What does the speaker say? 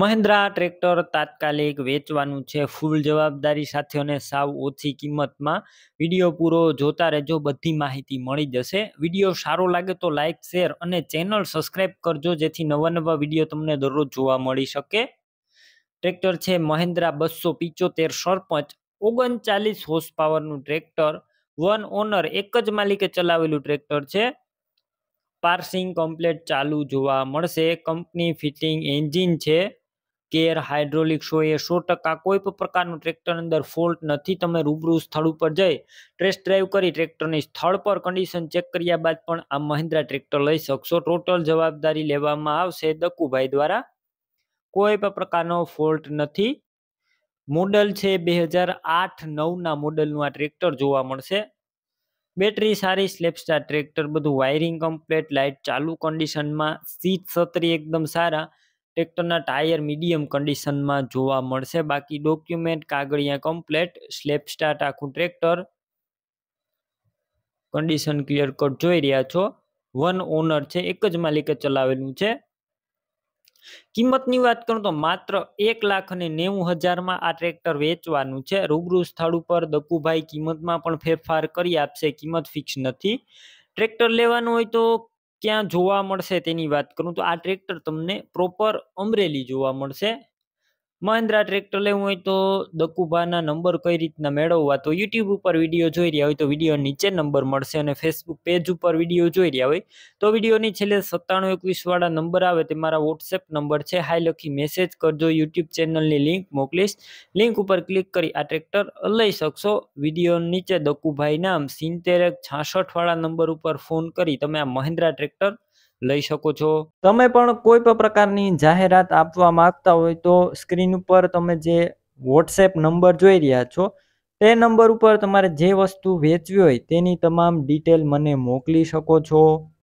Mahindra tractor તાત્કાલિક વેચવાનું છે ફૂલ જવાબદારી સાથે અને સાવ ઓછી કિંમતમાં વિડીયો પૂરો જોતા રહેજો બધી માહિતી મળી જશે વિડીયો સારો લાગે તો લાઇક શેર અને ચેનલ સબસ્ક્રાઇબ કરજો જેથી નવા નવા વિડીયો તમને દરરોજ જોવા મળી શકે ટ્રેક્ટર છે મહિન્દ્રા બસો પિચોતેર સરપંચ ઓગણચાલીસ હોર્સ પાવરનું ટ્રેક્ટર વન ઓનર એક જ માલિકે ચલાવેલું ટ્રેક્ટર છે પાર્સિંગ કમ્પ્લેટ ચાલુ જોવા મળશે કંપની ફિટિંગ એન્જિન છે કેર હાઇડ્રોલિક શો એ સો ટકા કોઈ પણ પ્રકારનું ટ્રેક્ટર અંદર ફોલ્ટ નથી તમે રૂબરૂ સ્થળ ઉપર જઈ ટેસ્ટ ડ્રાઈવ કરી ટ્રેક્ટરની સ્થળ પર કન્ડિશન ચેક કર્યા બાદ પણ આ મહિન્દ્રા ટ્રેક્ટર લઈ શકશો ટોટલ જવાબદારી લેવામાં આવશે દક્કુભાઈ દ્વારા કોઈ પણ પ્રકારનો ફોલ્ટ નથી મોડલ છે બે હજાર આઠ નવના મોડલનું આ ટ્રેક્ટર જોવા મળશે બેટરી સારી સ્લેપસ્ટાર ટ્રેક્ટર બધું વાયરિંગ કમ્પ્લેટ લાઇટ ચાલુ કન્ડિશનમાં સીટ સત્રી એકદમ સારા ટ્રેક્ટરના ટાયર મીડિયમ કન્ડિશનમાં જોવા મળશે બાકી ડોક્યુમેન્ટ કાગળિયા કમ્પ્લેટ સ્લેપ સ્ટાર્ટ આખું ટ્રેક્ટર કન્ડિશન ક્લિયર કટ જોઈ રહ્યા છો વન ઓનર છે એક જ માલિકે ચલાવેલું છે કિંમતની વાત કરું તો માત્ર એક લાખ અને નેવું હજારમાં આ ટ્રેક્ટર વેચવાનું છે રૂબરૂ સ્થળ ઉપર દકુભાઈ કિંમતમાં પણ ફેરફાર કરી આપશે કિંમત ફિક્સ નથી ટ્રેક્ટર લેવાનું હોય તો ક્યાં જોવા મળશે તેની વાત કરું તો આ ટ્રેક્ટર તમને પ્રોપર અમરેલી જોવા મળશે મહેન્દ્રા ટ્રેક્ટર લેવું હોય તો દકુભાના નંબર કઈ રીતના મેળવવા તો યુટ્યુબ ઉપર વિડીયો જોઈ રહ્યા હોય તો વિડીયો નીચે નંબર મળશે અને ફેસબુક પેજ ઉપર વિડીયો જોઈ રહ્યા હોય તો વિડીયોની છેલ્લે સત્તાણું એકવીસવાળા નંબર આવે તે મારા વોટ્સએપ નંબર છે હાઈ લખી મેસેજ કરજો યુટ્યુબ ચેનલની લિંક મોકલીશ લિંક ઉપર ક્લિક કરી આ ટ્રેક્ટર લઈ શકશો વિડીયો નીચે દકુભાઈ નામ સિંતેર એક છાસઠવાળા નંબર ઉપર ફોન કરી તમે આ મહિન્દ્રા ટ્રેક્ટર લઈ શકો છો તમે પણ કોઈ પણ પ્રકારની જાહેરાત આપવા માંગતા હોય તો સ્ક્રીન ઉપર તમે જે વોટ્સએપ નંબર જોઈ રહ્યા છો તે નંબર ઉપર તમારે જે વસ્તુ વેચવી હોય તેની તમામ ડિટેલ મને મોકલી શકો છો